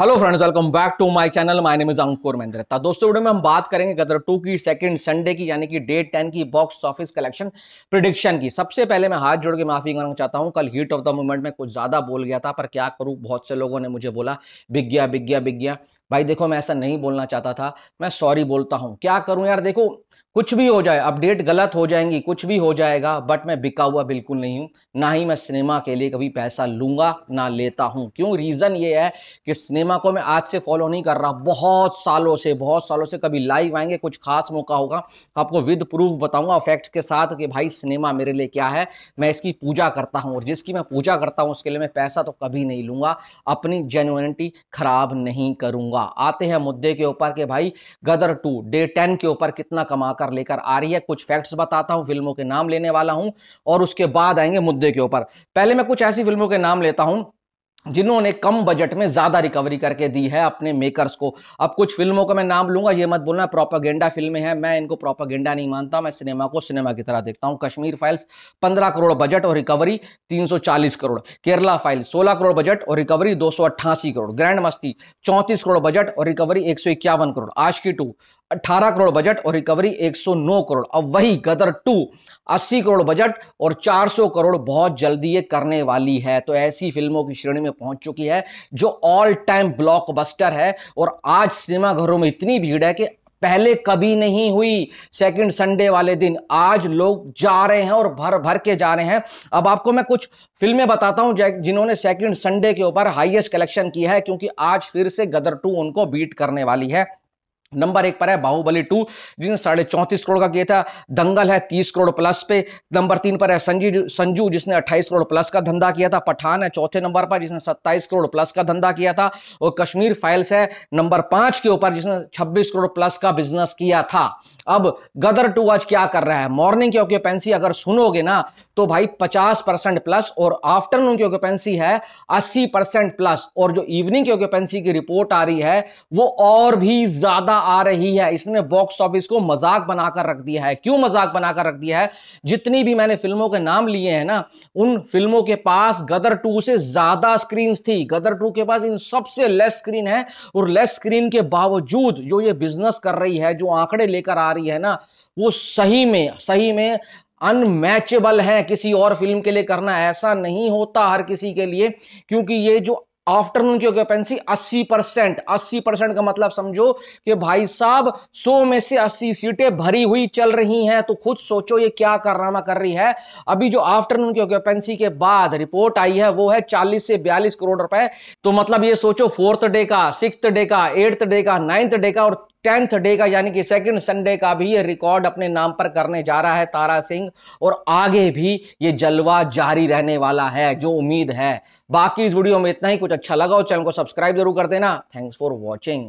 hello friends welcome back to my channel my name is Ankur Mahindrata दोस्तों वीडियो में हम बात करेंगे गदर टू की सेकंड संडे की यानी कि डेट टेन की बॉक्स ऑफिस कलेक्शन प्रिडिक्शन की सबसे पहले मैं हाथ जोड़ के माफी मांगना चाहता हूं कल हीट ऑफ द मोमेंट में कुछ ज्यादा बोल गया था पर क्या करूँ बहुत से लोगों ने मुझे बोला बिग गया बिग गया बिग गया भाई देखो मैं ऐसा नहीं बोलना चाहता था मैं सॉरी बोलता हूँ क्या करूँ यार देखो कुछ भी हो जाए अपडेट गलत हो जाएंगी कुछ भी हो जाएगा बट मैं बिका हुआ बिल्कुल नहीं हूँ ना ही मैं सिनेमा के लिए कभी पैसा लूँगा ना लेता हूँ क्यों रीज़न ये है कि सिनेमा को मैं आज से फॉलो नहीं कर रहा बहुत सालों से बहुत सालों से कभी लाइव आएंगे कुछ खास मौका होगा आपको विद प्रूफ बताऊँगा फैक्ट्स के साथ कि भाई सिनेमा मेरे लिए क्या है मैं इसकी पूजा करता हूँ और जिसकी मैं पूजा करता हूँ उसके लिए मैं पैसा तो कभी नहीं लूँगा अपनी जेनुनिटी ख़राब नहीं करूँगा आते हैं मुद्दे के ऊपर कि भाई गदर टू डे टेन के ऊपर कितना कमा कर लेकर आ रही है कुछ फैक्ट्स बताता हूं फिल्मों के नाम लेने वाला हूं और उसके बाद आएंगे मुद्दे के ऊपर पहले मैं कुछ ऐसी फिल्मों के नाम लेता हूं जिन्होंने कम बजट में ज़्यादा रिकवरी करके दी है अपने मेकर्स को अब कुछ फिल्मों का मैं नाम लूंगा ये मत बोलना प्रोपागेंडा फिल्में हैं मैं इनको प्रोपागेंडा नहीं मानता मैं सिनेमा को सिनेमा की तरह देखता हूँ कश्मीर फाइल्स 15 करोड़ बजट और recovery 340 crore Kerala files 16 crore budget और रिकवरी दो करोड़ ग्रैंड मस्ती चौंतीस करोड़ बजट और रिकवरी एक करोड़ की टू 18 करोड़ बजट और रिकवरी 109 करोड़ अब वही गदर टू 80 करोड़ बजट और 400 करोड़ बहुत जल्दी ये करने वाली है तो ऐसी फिल्मों की श्रेणी में पहुंच चुकी है जो ऑल टाइम ब्लॉकबस्टर है और आज सिनेमाघरों में इतनी भीड़ है कि पहले कभी नहीं हुई सेकंड संडे वाले दिन आज लोग जा रहे हैं और भर भर के जा रहे हैं अब आपको मैं कुछ फिल्में बताता हूं जिन्होंने सेकंड संडे के ऊपर हाईएस्ट कलेक्शन किया है क्योंकि आज फिर से गदर टू उनको बीट करने वाली है नंबर एक पर है बाहुबली टू जिसने साढ़े चौंतीस करोड़ का किया था दंगल है तीस करोड़ प्लस पे नंबर तीन पर है संजी संजू जिसने अट्ठाईस करोड़ प्लस का धंधा किया था पठान है चौथे नंबर पर जिसने सत्ताईस करोड़ प्लस का धंधा किया था और कश्मीर फाइल्स है नंबर पांच के ऊपर जिसने छब्बीस करोड़ प्लस का बिजनेस किया था अब गदर टू आज क्या कर रहा है मॉर्निंग की ऑक्यूपेंसी अगर सुनोगे ना तो भाई पचास परसेंट प्लस और आफ्टरनून की ऑक्यूपेंसी है अस्सी परसेंट प्लस और जो इवनिंग की ऑक्यूपेंसी की रिपोर्ट आ रही है वो और भी ज्यादा आ रही है इसने बॉक्स ऑफिस को मजाक बनाकर रख दिया है क्यों मजाक बनाकर रख दिया है जितनी भी मैंने फिल्मों के नाम लिए हैं ना उन फिल्मों के पास गदर टू से ज्यादा स्क्रीन थी गदर टू के पास इन सबसे लेस स्क्रीन है और लेस स्क्रीन के बावजूद जो ये बिजनेस कर रही है जो आंकड़े लेकर आ रही है ना वो सही में सही में अनमैचेबल है किसी और फिल्म के लिए करना ऐसा नहीं होता हर किसी के लिए क्योंकि ये जो आफ्टरनून की ऑक्यूपेंसी 80 परसेंट अस्सी परसेंट का मतलब समझो कि भाई साहब 100 में से 80 सीटें भरी हुई चल रही हैं तो खुद सोचो ये क्या कारनामा कर रही है अभी जो आफ्टरनून की ऑक्यूपेंसी के बाद रिपोर्ट आई है वो है 40 से 42 करोड़ रुपए तो मतलब ये सोचो फोर्थ डे का सिक्स डे का एट्थ डे का नाइन्थ डे का और टेंथ डे का यानी कि सेकंड संडे का भी ये रिकॉर्ड अपने नाम पर करने जा रहा है तारा सिंह और आगे भी ये जलवा जारी रहने वाला है जो उम्मीद है बाकी इस वीडियो में इतना ही कुछ कुछ अच्छा लगा हो चैनल को सब्सक्राइब जरूर कर देना थैंक्स फॉर वॉचिंग